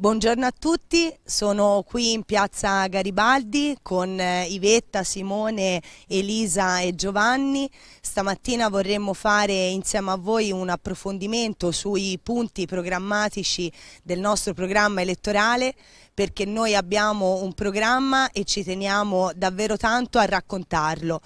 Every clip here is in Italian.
Buongiorno a tutti, sono qui in piazza Garibaldi con eh, Ivetta, Simone, Elisa e Giovanni. Stamattina vorremmo fare insieme a voi un approfondimento sui punti programmatici del nostro programma elettorale perché noi abbiamo un programma e ci teniamo davvero tanto a raccontarlo.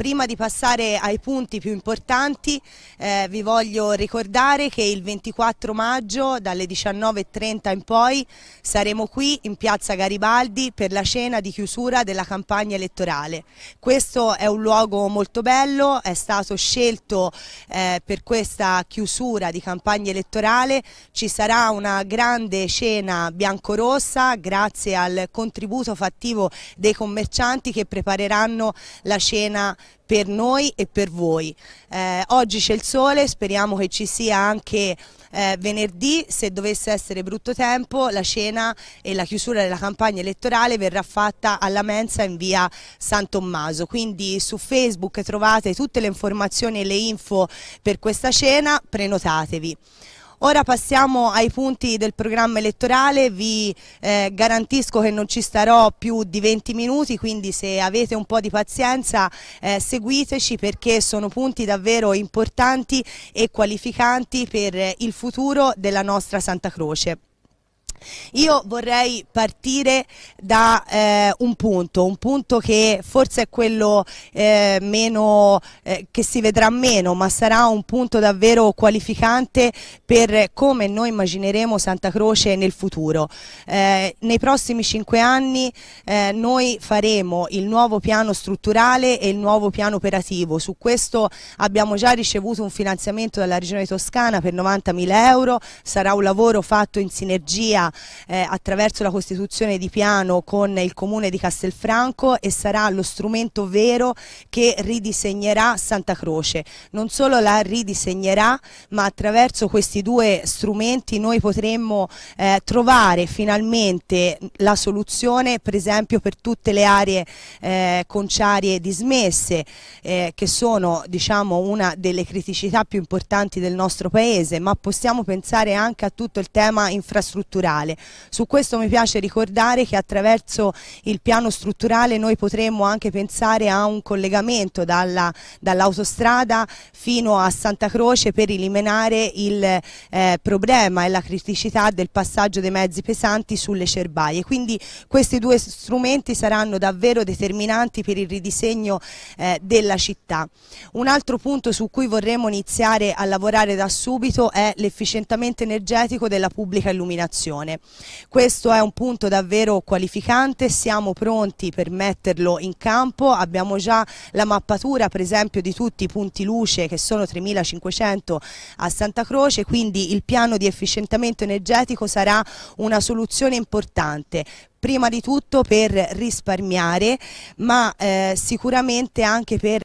Prima di passare ai punti più importanti eh, vi voglio ricordare che il 24 maggio dalle 19.30 in poi saremo qui in piazza Garibaldi per la cena di chiusura della campagna elettorale. Questo è un luogo molto bello, è stato scelto eh, per questa chiusura di campagna elettorale, ci sarà una grande cena biancorossa grazie al contributo fattivo dei commercianti che prepareranno la cena per noi e per voi. Eh, oggi c'è il sole, speriamo che ci sia anche eh, venerdì, se dovesse essere brutto tempo, la cena e la chiusura della campagna elettorale verrà fatta alla mensa in via San Tommaso. Quindi su Facebook trovate tutte le informazioni e le info per questa cena, prenotatevi. Ora passiamo ai punti del programma elettorale, vi eh, garantisco che non ci starò più di 20 minuti, quindi se avete un po' di pazienza eh, seguiteci perché sono punti davvero importanti e qualificanti per il futuro della nostra Santa Croce. Io vorrei partire da eh, un punto, un punto che forse è quello eh, meno, eh, che si vedrà meno, ma sarà un punto davvero qualificante per come noi immagineremo Santa Croce nel futuro. Eh, nei prossimi cinque anni eh, noi faremo il nuovo piano strutturale e il nuovo piano operativo. Su questo abbiamo già ricevuto un finanziamento dalla Regione Toscana per 90.000 euro, sarà un lavoro fatto in sinergia eh, attraverso la costituzione di piano con il comune di Castelfranco e sarà lo strumento vero che ridisegnerà Santa Croce. Non solo la ridisegnerà, ma attraverso questi due strumenti noi potremmo eh, trovare finalmente la soluzione per esempio per tutte le aree eh, conciarie dismesse eh, che sono diciamo, una delle criticità più importanti del nostro paese, ma possiamo pensare anche a tutto il tema infrastrutturale sociale. Su questo mi piace ricordare che attraverso il piano strutturale noi potremmo anche pensare a un collegamento dall'autostrada dall fino a Santa Croce per eliminare il eh, problema e la criticità del passaggio dei mezzi pesanti sulle cerbaie. Quindi questi due strumenti saranno davvero determinanti per il ridisegno eh, della città. Un altro punto su cui vorremmo iniziare a lavorare da subito è l'efficientamento energetico della pubblica illuminazione persone. Questo è un punto davvero qualificante, siamo pronti per metterlo in campo, abbiamo già la mappatura per esempio di tutti i punti luce che sono 3.500 a Santa Croce, quindi il piano di efficientamento energetico sarà una soluzione importante prima di tutto per risparmiare ma eh, sicuramente anche per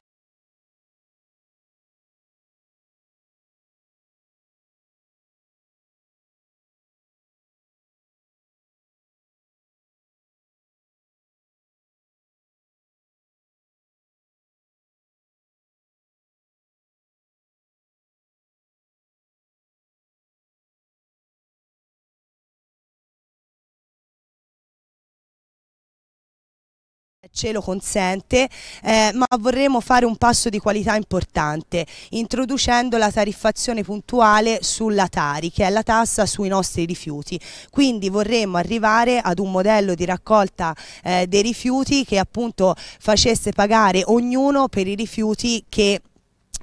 ce lo consente, eh, ma vorremmo fare un passo di qualità importante introducendo la tariffazione puntuale sulla Tari, che è la tassa sui nostri rifiuti. Quindi vorremmo arrivare ad un modello di raccolta eh, dei rifiuti che appunto facesse pagare ognuno per i rifiuti che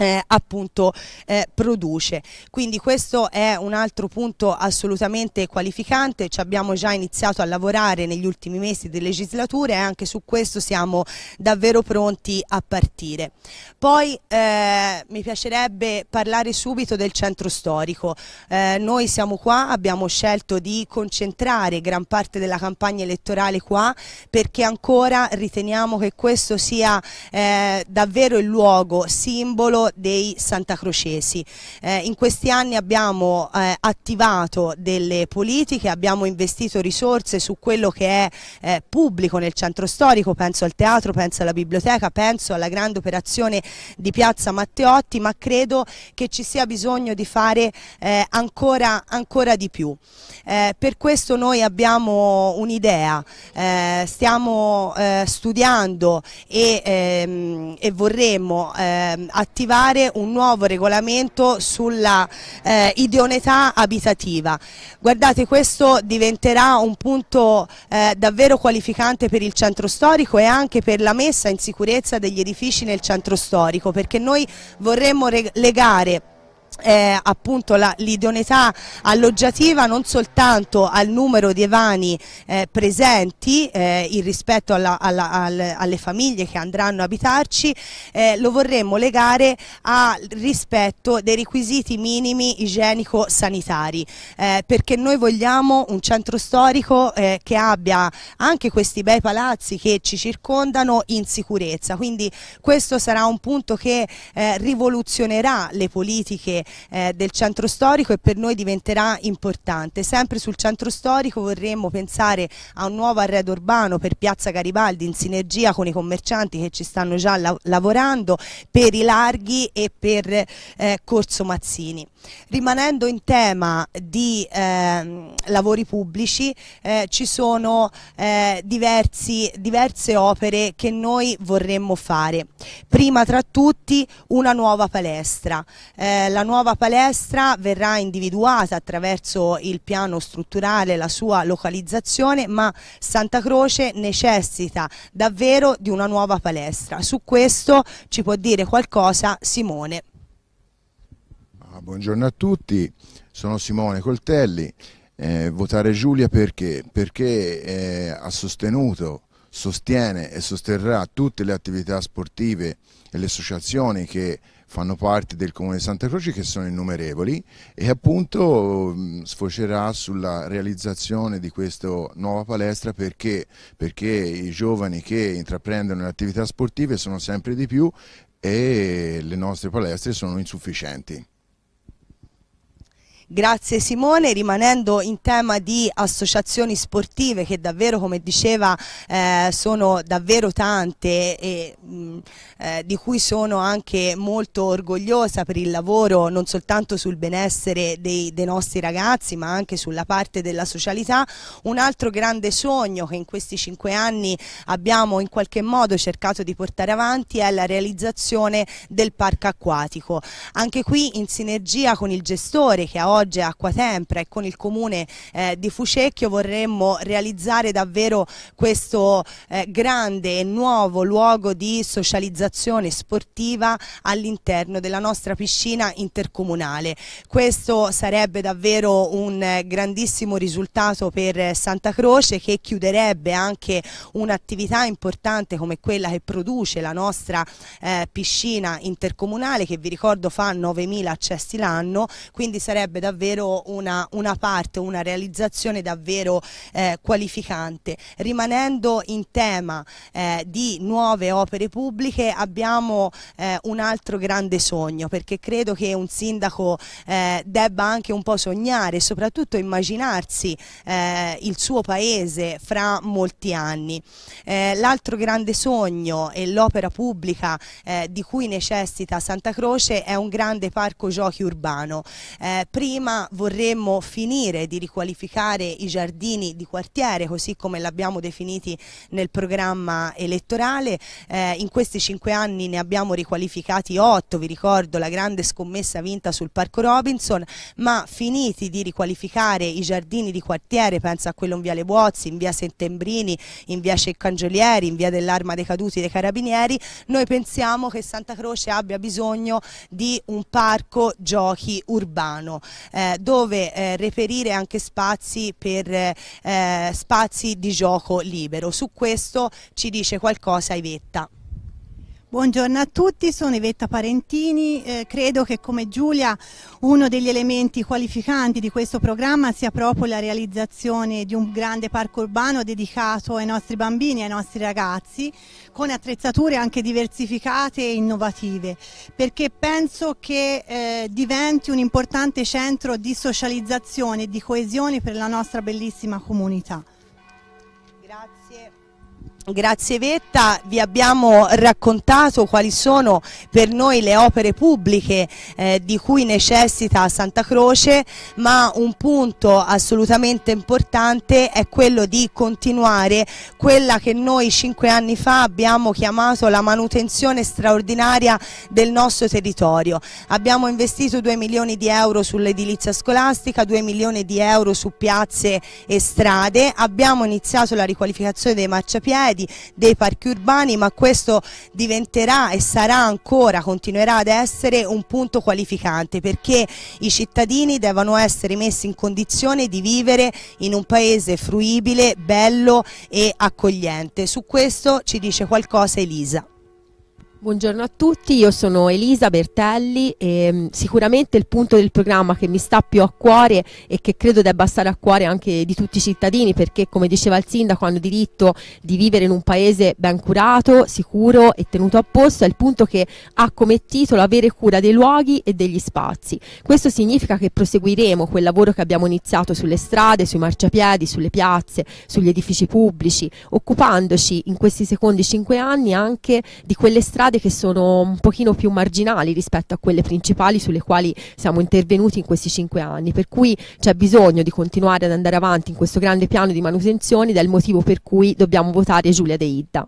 eh, appunto eh, produce. Quindi questo è un altro punto assolutamente qualificante, ci abbiamo già iniziato a lavorare negli ultimi mesi di legislatura e anche su questo siamo davvero pronti a partire. Poi eh, mi piacerebbe parlare subito del centro storico. Eh, noi siamo qua, abbiamo scelto di concentrare gran parte della campagna elettorale qua perché ancora riteniamo che questo sia eh, davvero il luogo simbolo dei santacrocesi. Eh, in questi anni abbiamo eh, attivato delle politiche, abbiamo investito risorse su quello che è eh, pubblico nel centro storico, penso al teatro, penso alla biblioteca, penso alla grande operazione di Piazza Matteotti, ma credo che ci sia bisogno di fare eh, ancora, ancora, di più. Eh, per questo noi abbiamo un'idea, eh, stiamo studiando e, ehm, e vorremmo ehm, attivare approvare un nuovo regolamento sulla eh, idoneità abitativa. Guardate, questo diventerà un punto eh, davvero qualificante per il centro storico e anche per la messa in sicurezza degli edifici nel centro storico, perché noi vorremmo legare eh, appunto l'idoneità alloggiativa non soltanto al numero di evani eh, presenti eh, in rispetto alla, alla, al, alle famiglie che andranno a abitarci, eh, lo vorremmo legare al rispetto dei requisiti minimi igienico-sanitari, eh, perché noi vogliamo un centro storico eh, che abbia anche questi bei palazzi che ci circondano in sicurezza, quindi questo sarà un punto che rivoluzionerà le politiche eh, del centro storico e per noi diventerà importante. Sempre sul centro storico vorremmo pensare a un nuovo arredo urbano per Piazza Garibaldi in sinergia con i commercianti che ci stanno già la lavorando per i larghi e per eh, Corso Mazzini. Rimanendo in tema di eh, lavori pubblici eh, ci sono eh, diversi, diverse opere che noi vorremmo fare. Prima tra tutti una nuova palestra. Eh, la nuova nuova palestra verrà individuata attraverso il piano strutturale la sua localizzazione, ma Santa Croce necessita davvero di una nuova palestra. Su questo ci può dire qualcosa Simone. Ah, buongiorno a tutti, sono Simone Coltelli. Eh, votare Giulia perché? Perché eh, ha sostenuto, sostiene e sosterrà tutte le attività sportive e le associazioni che fanno parte del comune di Santa Croce che sono innumerevoli e appunto mm, sfocerà sulla realizzazione di questa nuova palestra perché, perché i giovani che intraprendono le attività sportive sono sempre di più e le nostre palestre sono insufficienti. Grazie Simone, rimanendo in tema di associazioni sportive che davvero come diceva eh, sono davvero tante e mh, mm, eh, di cui sono anche molto orgogliosa per il lavoro non soltanto sul benessere dei, dei nostri ragazzi ma anche sulla parte della socialità, un altro grande sogno che in questi cinque anni abbiamo in qualche modo cercato di portare avanti è la realizzazione del parco acquatico, anche qui in sinergia con il gestore che ha oggi Logge Acqua Tempra e con il comune eh, di Fucecchio vorremmo realizzare davvero questo eh, grande e nuovo luogo di socializzazione sportiva all'interno della nostra piscina intercomunale. Questo sarebbe davvero un eh, grandissimo risultato per eh, Santa Croce che chiuderebbe anche un'attività importante come quella che produce la nostra eh, piscina intercomunale che vi ricordo fa 9.000 accessi l'anno, quindi sarebbe davvero davvero una, una parte, una realizzazione davvero eh, qualificante. Rimanendo in tema eh, di nuove opere pubbliche abbiamo eh, un altro grande sogno perché credo che un sindaco eh, debba anche un po' sognare e soprattutto immaginarsi eh, il suo paese fra molti anni. Eh, l'altro grande sogno e l'opera pubblica di cui necessita Santa Croce è un grande parco giochi urbano. prima prima vorremmo finire di riqualificare i giardini di quartiere, così come l'abbiamo definiti nel programma elettorale. Eh, in questi cinque anni ne abbiamo riqualificati otto, vi ricordo la grande scommessa vinta sul Parco Robinson, ma finiti di riqualificare i giardini di quartiere, penso a quello in via Le Bozzi, in via Settembrini, in via Ceccangiolieri, in via dell'Arma dei Caduti dei Carabinieri, noi pensiamo che Santa Croce abbia bisogno di un parco giochi urbano eh, dove eh, reperire anche spazi per eh, spazi di gioco libero. Su questo ci dice qualcosa Ivetta. Buongiorno a tutti, sono Ivetta Parentini, eh, credo che come Giulia uno degli elementi qualificanti di questo programma sia proprio la realizzazione di un grande parco urbano dedicato ai nostri bambini e ai nostri ragazzi con attrezzature anche diversificate e innovative perché penso che eh, diventi un importante centro di socializzazione e di coesione per la nostra bellissima comunità. Grazie Vetta, vi abbiamo raccontato quali sono per noi le opere pubbliche eh, di cui necessita Santa Croce, ma un punto assolutamente importante è quello di continuare quella che noi cinque anni fa abbiamo chiamato la manutenzione straordinaria del nostro territorio. Abbiamo investito 2 milioni di euro sull'edilizia scolastica, 2 milioni di euro su piazze e strade, abbiamo iniziato la riqualificazione dei marciapiedi, piedi dei parchi urbani, ma questo diventerà e sarà ancora, continuerà ad essere un punto qualificante perché i cittadini devono essere messi in condizione di vivere in un paese fruibile, bello e accogliente. Su questo ci dice qualcosa Elisa. Buongiorno a tutti, io sono Elisa Bertelli e ehm, sicuramente il punto del programma che mi sta più a cuore e che credo debba stare a cuore anche di tutti i cittadini perché come diceva il sindaco hanno diritto di vivere in un paese ben curato, sicuro e tenuto a posto è il punto che ha come titolo avere cura dei luoghi e degli spazi. Questo significa che proseguiremo quel lavoro che abbiamo iniziato sulle strade, sui marciapiedi, sulle piazze, sugli edifici pubblici, occupandoci in questi secondi cinque anni anche di quelle strade strade che sono un pochino più marginali rispetto a quelle principali sulle quali siamo intervenuti in questi cinque anni, per cui c'è bisogno di continuare ad andare avanti in questo grande piano di manutenzione ed è il motivo per cui dobbiamo votare Giulia De Idda.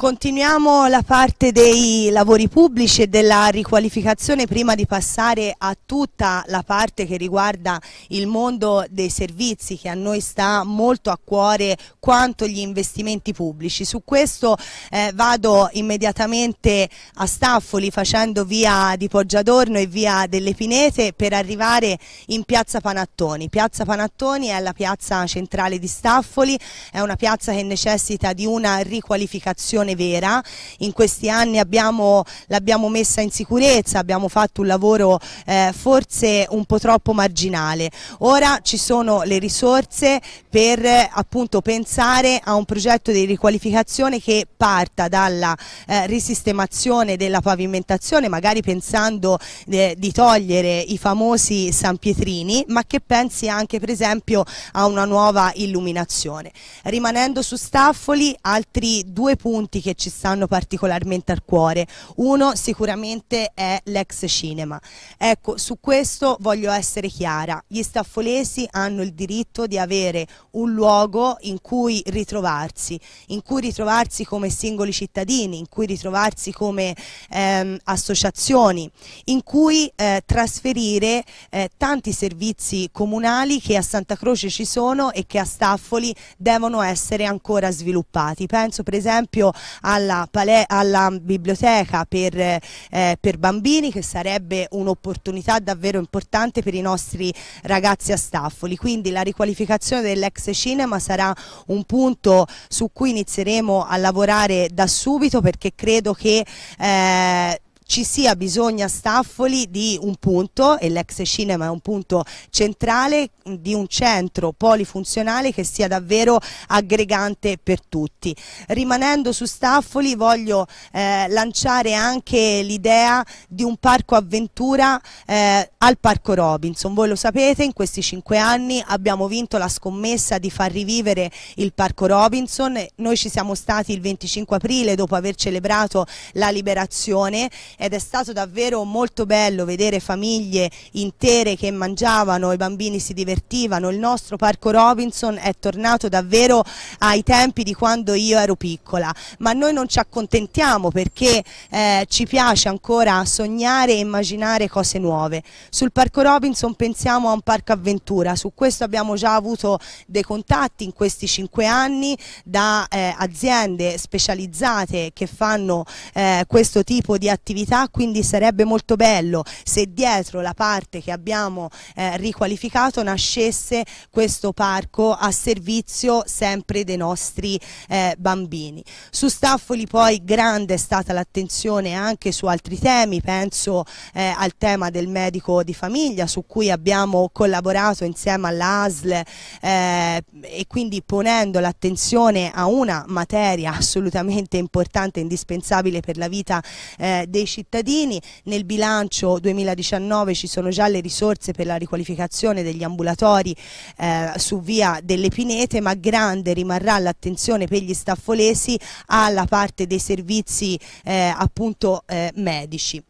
Continuiamo la parte dei lavori pubblici e della riqualificazione prima di passare a tutta la parte che riguarda il mondo dei servizi che a noi sta molto a cuore quanto gli investimenti pubblici. Su questo eh, vado immediatamente a Staffoli facendo via di Poggiadorno e via delle Pinete per arrivare in piazza Panattoni. Piazza Panattoni è la piazza centrale di Staffoli, è una piazza che necessita di una riqualificazione situazione vera, in questi anni l'abbiamo messa in sicurezza, abbiamo fatto un lavoro eh, forse un po' troppo marginale, ora ci sono le risorse per appunto pensare a un progetto di riqualificazione che parta dalla eh, risistemazione della pavimentazione, magari pensando eh, di togliere i famosi San Pietrini, ma che pensi anche per esempio a una nuova illuminazione. Rimanendo su Staffoli, altri due punti argomenti che ci stanno particolarmente al cuore. Uno sicuramente è l'ex cinema. Ecco, su questo voglio essere chiara. Gli staffolesi hanno il diritto di avere un luogo in cui ritrovarsi, in cui ritrovarsi come singoli cittadini, in cui ritrovarsi come ehm, associazioni, in cui eh, trasferire eh, tanti servizi comunali che a Santa Croce ci sono e che a Staffoli devono essere ancora sviluppati. Penso per esempio alla, alla biblioteca per, eh, per, bambini che sarebbe un'opportunità davvero importante per i nostri ragazzi a Staffoli, quindi la riqualificazione dell'ex cinema sarà un punto su cui inizieremo a lavorare da subito perché credo che eh, ci sia bisogno a Staffoli di un punto, e l'ex cinema è un punto centrale, di un centro polifunzionale che sia davvero aggregante per tutti. Rimanendo su Staffoli voglio eh, lanciare anche l'idea di un parco avventura eh, al Parco Robinson. Voi lo sapete, in questi cinque anni abbiamo vinto la scommessa di far rivivere il Parco Robinson. Noi ci siamo stati il 25 aprile dopo aver celebrato la liberazione ed è stato davvero molto bello vedere famiglie intere che mangiavano, i bambini si divertivano, il nostro Parco Robinson è tornato davvero ai tempi di quando io ero piccola, ma noi non ci accontentiamo perché eh, ci piace ancora sognare e immaginare cose nuove. Sul Parco Robinson pensiamo a un parco avventura, su questo abbiamo già avuto dei contatti in questi cinque anni da eh, aziende specializzate che fanno eh, questo tipo di attività disabilità, quindi sarebbe molto bello se dietro la parte che abbiamo eh, riqualificato nascesse questo parco a servizio sempre dei nostri eh, bambini. Su Staffoli poi grande è stata l'attenzione anche su altri temi, penso eh, al tema del medico di famiglia su cui abbiamo collaborato insieme all'ASL eh, e quindi ponendo l'attenzione a una materia assolutamente importante e indispensabile per la vita eh, dei cittadini cittadini, nel bilancio 2019 ci sono già le risorse per la riqualificazione degli ambulatori eh, su via delle Pinete, ma grande rimarrà l'attenzione per gli staffolesi alla parte dei servizi eh, appunto eh, medici.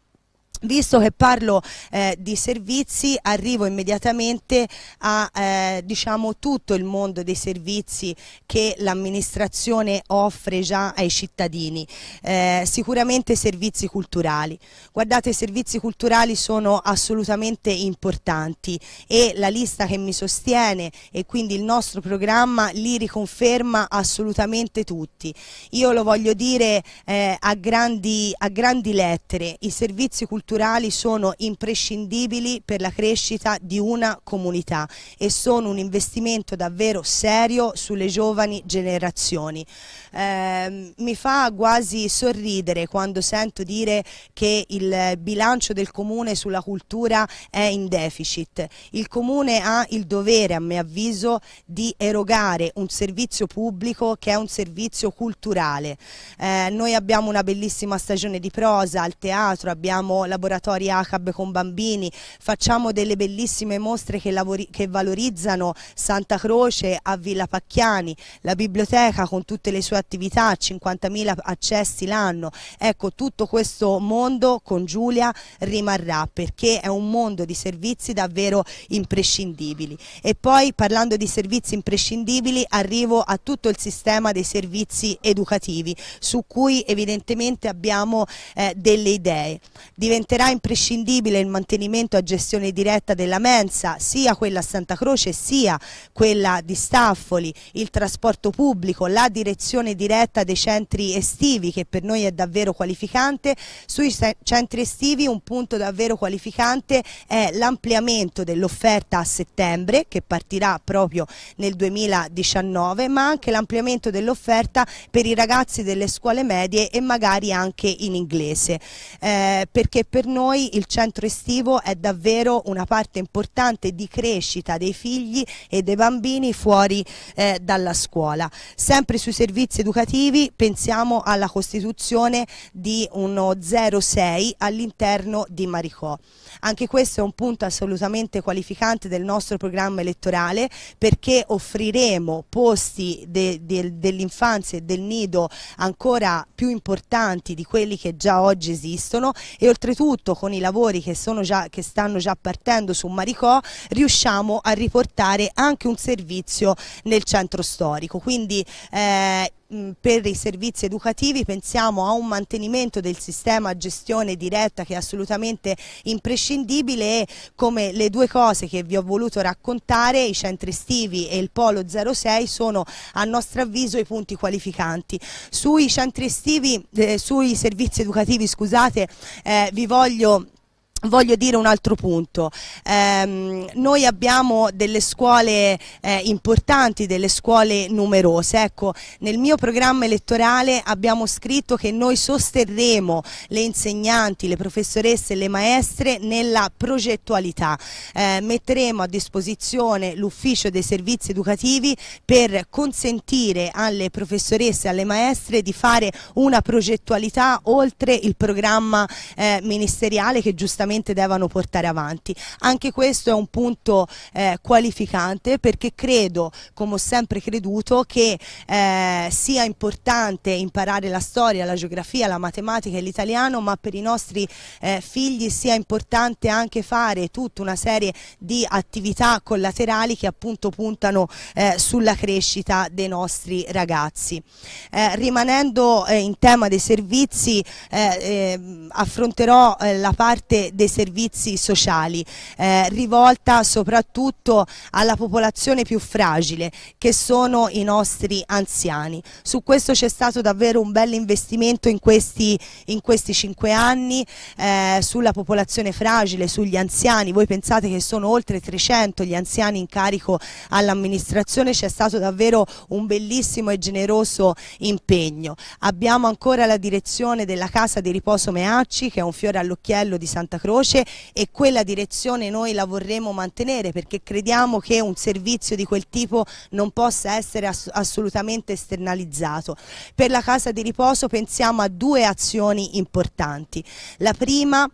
Visto che parlo eh, di servizi, arrivo immediatamente a eh, diciamo, tutto il mondo dei servizi che l'amministrazione offre già ai cittadini, eh, sicuramente servizi culturali. Guardate, i servizi culturali sono assolutamente importanti e la lista che mi sostiene e quindi il nostro programma li riconferma assolutamente tutti. Io lo voglio dire eh, a grandi, a grandi lettere, i servizi culturali culturali sono imprescindibili per la crescita di una comunità e sono un investimento davvero serio sulle giovani generazioni. Eh, mi fa quasi sorridere quando sento dire che il bilancio del comune sulla cultura è in deficit. Il comune ha il dovere, a mio avviso, di erogare un servizio pubblico che è un servizio culturale. Eh, noi abbiamo una bellissima stagione di prosa al teatro, abbiamo la laboratori ACAB con bambini, facciamo delle bellissime mostre che, lavori, che valorizzano Santa Croce a Villa Pacchiani, la biblioteca con tutte le sue attività, 50.000 accessi l'anno. Ecco, tutto questo mondo con Giulia rimarrà perché è un mondo di servizi davvero imprescindibili. E poi parlando di servizi imprescindibili arrivo a tutto il sistema dei servizi educativi su cui evidentemente abbiamo eh, delle idee. Diventa diventerà imprescindibile il mantenimento a gestione diretta della mensa, sia quella a Santa Croce sia quella di Staffoli, il trasporto pubblico, la direzione diretta dei centri estivi che per noi è davvero qualificante, sui centri estivi un punto davvero qualificante è l'ampliamento dell'offerta a settembre che partirà proprio nel 2019 ma anche l'ampliamento dell'offerta per i ragazzi delle scuole medie e magari anche in inglese eh, perché per per noi il centro estivo è davvero una parte importante di crescita dei figli e dei bambini fuori eh, dalla scuola. Sempre sui servizi educativi pensiamo alla costituzione di uno 06 all'interno di Maricò. Anche questo è un punto assolutamente qualificante del nostro programma elettorale perché offriremo posti de, de, dell'infanzia e del nido ancora più importanti di quelli che già oggi esistono e oltretutto soprattutto con i lavori che, sono già, che stanno già partendo su Maricò riusciamo a riportare anche un servizio nel centro storico. Quindi eh, Mm, per i servizi educativi pensiamo a un mantenimento del sistema gestione diretta che è assolutamente imprescindibile e come le due cose che vi ho voluto raccontare, i centri estivi e il polo 06 sono a nostro avviso i punti qualificanti. Sui centri estivi, eh, sui servizi educativi scusate, eh, vi voglio Voglio dire un altro punto, eh, noi abbiamo delle scuole eh, importanti, delle scuole numerose, ecco nel mio programma elettorale abbiamo scritto che noi sosterremo le insegnanti, le professoresse e le maestre nella progettualità, eh, metteremo a disposizione l'ufficio dei servizi educativi per consentire alle professoresse e alle maestre di fare una progettualità oltre il programma eh, ministeriale che giustamente sicuramente devono portare avanti. Anche questo è un punto eh, qualificante perché credo, come ho sempre creduto, che eh, sia importante imparare la storia, la geografia, la matematica e l'italiano, ma per i nostri eh, figli sia importante anche fare tutta una serie di attività collaterali che appunto puntano eh, sulla crescita dei nostri ragazzi. Eh, rimanendo eh, in tema dei servizi ehm, affronterò la parte dei servizi sociali, eh, rivolta soprattutto alla popolazione più fragile che sono i nostri anziani. Su questo c'è stato davvero un bel investimento in questi, in questi cinque anni eh, sulla popolazione fragile, sugli anziani, voi pensate che sono oltre 300 gli anziani in carico all'amministrazione, c'è stato davvero un bellissimo e generoso impegno. Abbiamo ancora la direzione della Casa di Riposo Meacci che è un fiore all'occhiello di Santa Croce veloce e quella direzione noi la vorremmo mantenere perché crediamo che un servizio di quel tipo non possa essere ass assolutamente esternalizzato. Per la casa di riposo pensiamo a due azioni importanti. La prima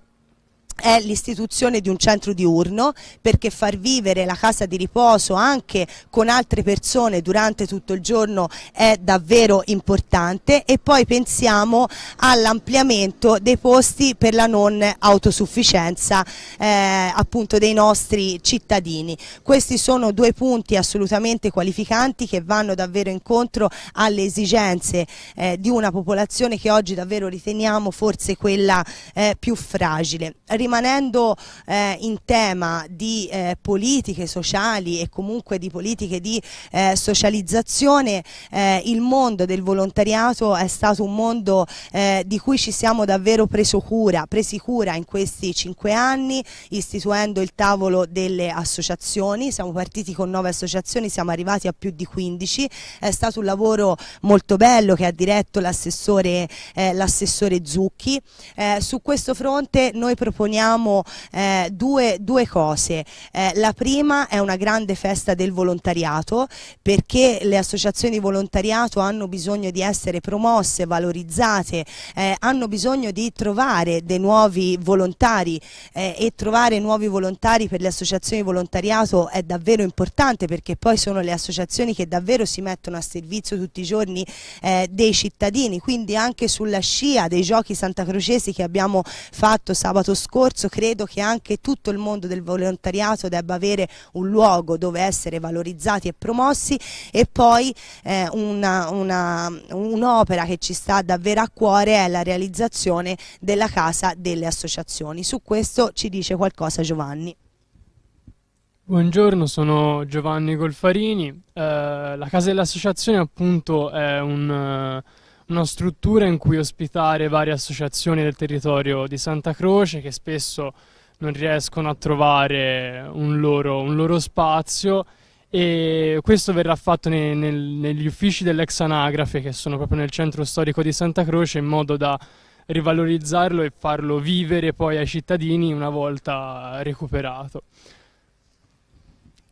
è l'istituzione di un centro diurno perché far vivere la casa di riposo anche con altre persone durante tutto il giorno è davvero importante e poi pensiamo all'ampliamento dei posti per la non autosufficienza eh, appunto dei nostri cittadini. Questi sono due punti assolutamente qualificanti che vanno davvero incontro alle esigenze eh, di una popolazione che oggi davvero riteniamo forse quella eh, più fragile rimanendo eh, in tema di eh, politiche sociali e comunque di politiche di eh, socializzazione, eh, il mondo del volontariato è stato un mondo eh, di cui ci siamo davvero preso cura, presi cura in questi cinque anni, istituendo il tavolo delle associazioni, siamo partiti con nove associazioni, siamo arrivati a più di 15, è stato un lavoro molto bello che ha diretto l'assessore eh, Zucchi, su questo fronte noi proponiamo proponiamo eh, due, due, cose. Eh, la prima è una grande festa del volontariato perché le associazioni di volontariato hanno bisogno di essere promosse, valorizzate, eh, hanno bisogno di trovare dei nuovi volontari eh, e trovare nuovi volontari per le associazioni di volontariato è davvero importante perché poi sono le associazioni che davvero si mettono a servizio tutti i giorni eh, dei cittadini, quindi anche sulla scia dei giochi santacrocesi che abbiamo fatto sabato scorso discorso, credo che anche tutto il mondo del volontariato debba avere un luogo dove essere valorizzati e promossi e poi eh, un'opera un che ci sta davvero a cuore è la realizzazione della Casa delle Associazioni. Su questo ci dice qualcosa Giovanni. Buongiorno, sono Giovanni Golfarini. Eh, la Casa delle Associazioni appunto è un eh, una struttura in cui ospitare varie associazioni del territorio di Santa Croce che spesso non riescono a trovare un loro, un loro spazio e questo verrà fatto nei, nel, negli uffici dell'ex anagrafe che sono proprio nel centro storico di Santa Croce in modo da rivalorizzarlo e farlo vivere poi ai cittadini una volta recuperato.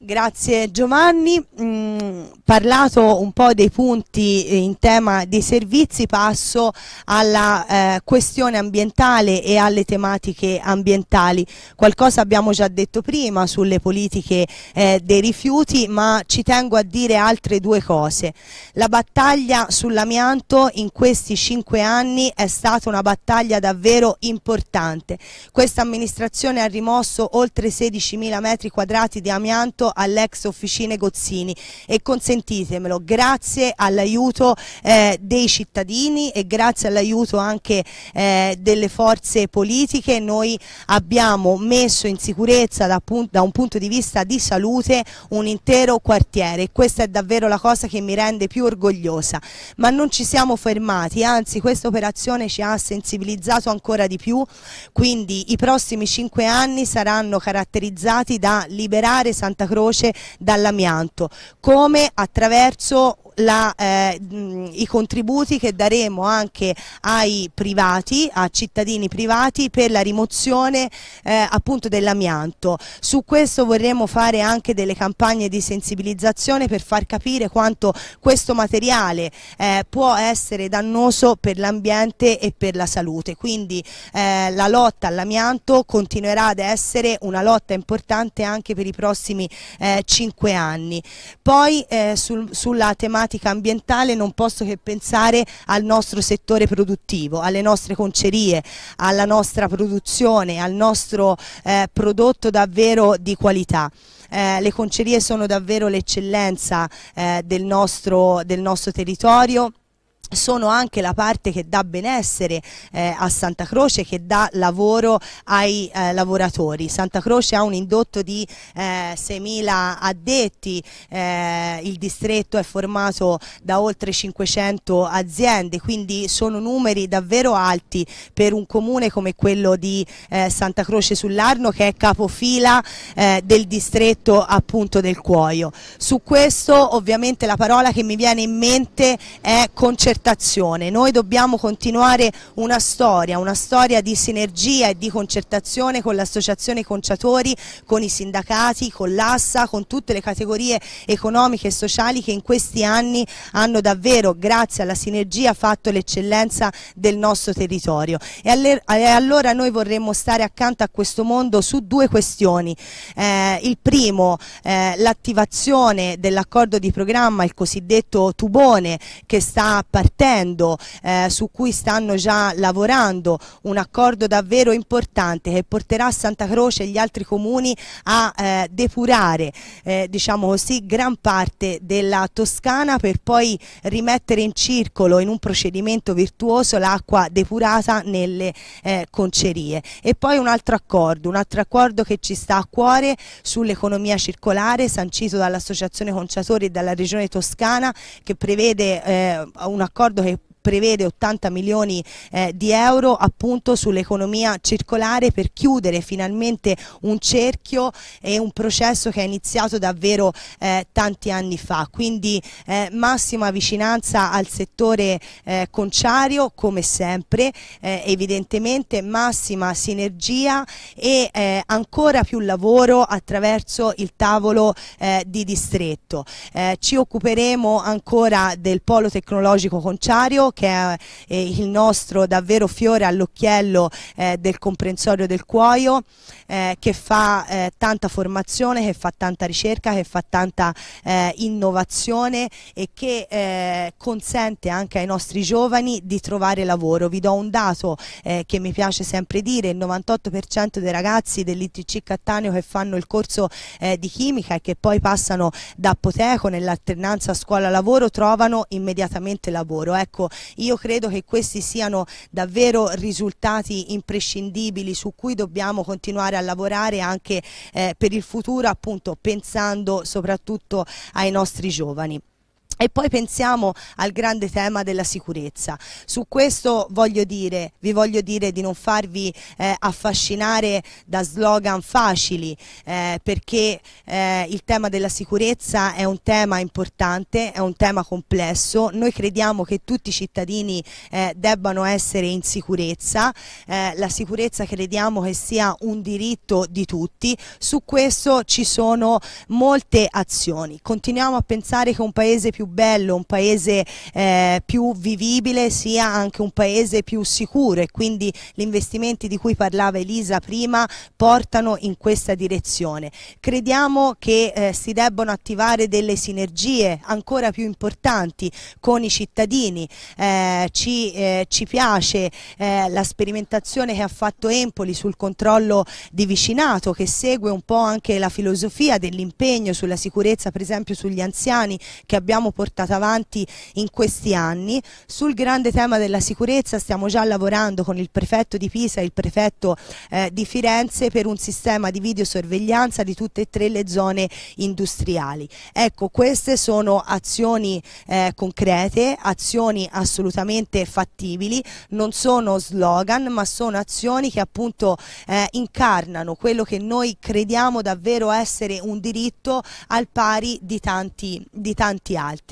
Grazie Giovanni, mm, parlato un po' dei punti in tema dei servizi passo alla eh, questione ambientale e alle tematiche ambientali. Qualcosa abbiamo già detto prima sulle politiche eh, dei rifiuti ma ci tengo a dire altre due cose. La battaglia sull'amianto in questi cinque anni è stata una battaglia davvero importante. Questa amministrazione ha rimosso oltre 16.000 metri quadrati di amianto all'ex Officine Gozzini e consentitemelo, grazie all'aiuto eh, dei cittadini e grazie all'aiuto anche eh, delle forze politiche noi abbiamo messo in sicurezza da, da un punto di vista di salute un intero quartiere e questa è davvero la cosa che mi rende più orgogliosa, ma non ci siamo fermati, anzi questa operazione ci ha sensibilizzato ancora di più, quindi i prossimi cinque anni saranno caratterizzati da liberare Santa Croce veloce dall'amianto, come attraverso la, eh, i contributi che daremo anche ai privati, a cittadini privati per la rimozione eh, appunto dell'amianto. Su questo vorremmo fare anche delle campagne di sensibilizzazione per far capire quanto questo materiale eh, può essere dannoso per l'ambiente e per la salute. Quindi eh, la lotta all'amianto continuerà ad essere una lotta importante anche per i prossimi eh, cinque anni. Poi eh, sul, sulla tematica problematica ambientale non posso che pensare al nostro settore produttivo, alle nostre concerie, alla nostra produzione, al nostro eh, prodotto davvero di qualità. Eh, le concerie sono davvero l'eccellenza eh, del, del nostro territorio sono anche la parte che dà benessere eh, a Santa Croce, che dà lavoro ai eh, lavoratori. Santa Croce ha un indotto di eh, 6.000 addetti, eh, il distretto è formato da oltre 500 aziende, quindi sono numeri davvero alti per un comune come quello di eh, Santa Croce sull'Arno che è capofila eh, del distretto appunto del Cuoio. Su questo ovviamente la parola che mi viene in mente è concertazione concertazione, noi dobbiamo continuare una storia, una storia di sinergia e di concertazione con l'associazione conciatori, con i sindacati, con l'assa, con tutte le categorie economiche e sociali che in questi anni hanno davvero, grazie alla sinergia, fatto l'eccellenza del nostro territorio. E allora noi vorremmo stare accanto a questo mondo su due questioni. Eh, il primo, eh, l'attivazione dell'accordo di programma, il cosiddetto tubone che sta partendo partendo, eh, su cui stanno già lavorando, un accordo davvero importante che porterà Santa Croce e gli altri comuni a eh, depurare eh, diciamo così, gran parte della Toscana per poi rimettere in circolo in un procedimento virtuoso l'acqua depurata nelle eh, concerie. E poi un altro accordo, un altro accordo che ci sta a cuore sull'economia circolare sancito dall'Associazione Conciatori e dalla Regione Toscana che prevede eh, un accordo acordo prevede 80 milioni eh, di euro appunto sull'economia circolare per chiudere finalmente un cerchio e un processo che è iniziato davvero eh, tanti anni fa. Quindi eh, massima vicinanza al settore eh, conciario come sempre, eh, evidentemente massima sinergia e eh, ancora più lavoro attraverso il tavolo di distretto. ci occuperemo ancora del polo tecnologico conciario che è eh, il nostro davvero fiore all'occhiello eh, del comprensorio del cuoio, eh, che fa eh, tanta formazione, che fa tanta ricerca, che fa tanta eh, innovazione e che consente anche ai nostri giovani di trovare lavoro. Vi do un dato che mi piace sempre dire, il 98% dei ragazzi dell'ITC Cattaneo che fanno il corso di chimica e che poi passano da Poteco nell'alternanza scuola-lavoro trovano immediatamente lavoro. Ecco, io credo che questi siano davvero risultati imprescindibili su cui dobbiamo continuare a lavorare anche eh, per il futuro appunto pensando soprattutto ai nostri giovani. E poi pensiamo al grande tema della sicurezza. Su questo voglio dire, vi voglio dire di non farvi eh, affascinare da slogan facili, eh, perché eh, il tema della sicurezza è un tema importante, è un tema complesso. Noi crediamo che tutti i cittadini eh, debbano essere in sicurezza. Eh, la sicurezza crediamo che sia un diritto di tutti. Su questo ci sono molte azioni. Continuiamo a pensare che un paese più più bello, un paese eh, più vivibile sia anche un paese più sicuro e quindi gli investimenti di cui parlava Elisa prima portano in questa direzione. Crediamo che eh, si debbano attivare delle sinergie ancora più importanti con i cittadini, eh, ci, eh, ci, piace eh, la sperimentazione che ha fatto Empoli sul controllo di vicinato che segue un po' anche la filosofia dell'impegno sulla sicurezza per esempio sugli anziani che abbiamo portato avanti in questi anni. Sul grande tema della sicurezza stiamo già lavorando con il prefetto di Pisa e il prefetto eh, di Firenze per un sistema di videosorveglianza di tutte e tre le zone industriali. Ecco, queste sono azioni eh, concrete, azioni assolutamente fattibili, non sono slogan ma sono azioni che appunto eh, incarnano quello che noi crediamo davvero essere un diritto al pari di tanti, di tanti altri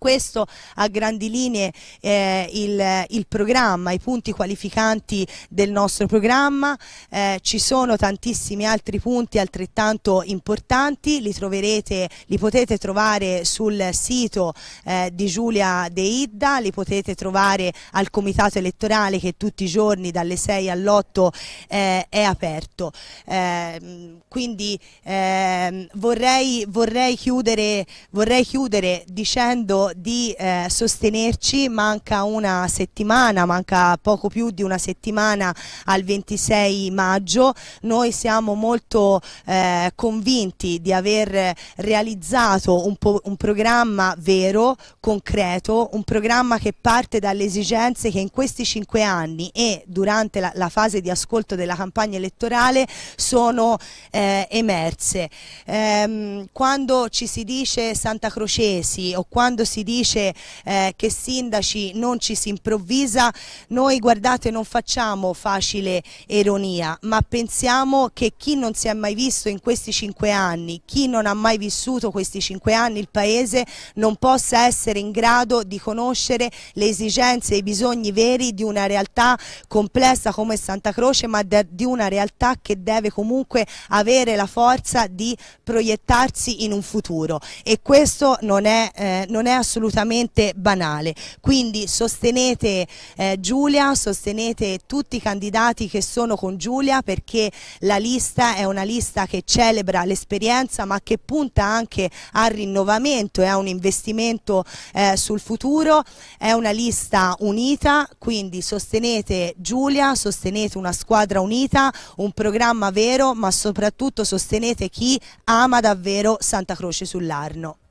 questo a grandi linee eh, il, il, programma, i punti qualificanti del nostro programma, eh, ci sono tantissimi altri punti altrettanto importanti, li, troverete, li potete trovare sul sito eh, di Giulia De Idda, li potete trovare al comitato elettorale che tutti i giorni dalle 6 all'8 eh, è aperto. Ehm, quindi ehm, vorrei, vorrei, chiudere, vorrei chiudere dicendo di eh, sostenerci, manca una settimana, manca poco più di una settimana al 26 maggio, noi siamo molto eh, convinti di aver realizzato un, un programma vero, concreto, un programma che parte dalle esigenze che in questi cinque anni e durante la, la fase di ascolto della campagna elettorale sono eh, emerse. Ehm, quando ci si dice Santa Crocesi o quando si si dice eh, che sindaci non ci si improvvisa, noi guardate non facciamo facile ironia, ma pensiamo che chi non si è mai visto in questi cinque anni, chi non ha mai vissuto questi cinque anni il Paese non possa essere in grado di conoscere le esigenze e i bisogni veri di una realtà complessa come Santa Croce, ma di una realtà che deve comunque avere la forza di proiettarsi in un futuro e questo non è, eh, non è assolutamente assolutamente banale. Quindi sostenete eh, Giulia, sostenete tutti i candidati che sono con Giulia perché la lista è una lista che celebra l'esperienza ma che punta anche al rinnovamento e a un investimento eh, sul futuro. È una lista unita, quindi sostenete Giulia, sostenete una squadra unita, un programma vero ma soprattutto sostenete chi ama davvero Santa Croce sull'Arno.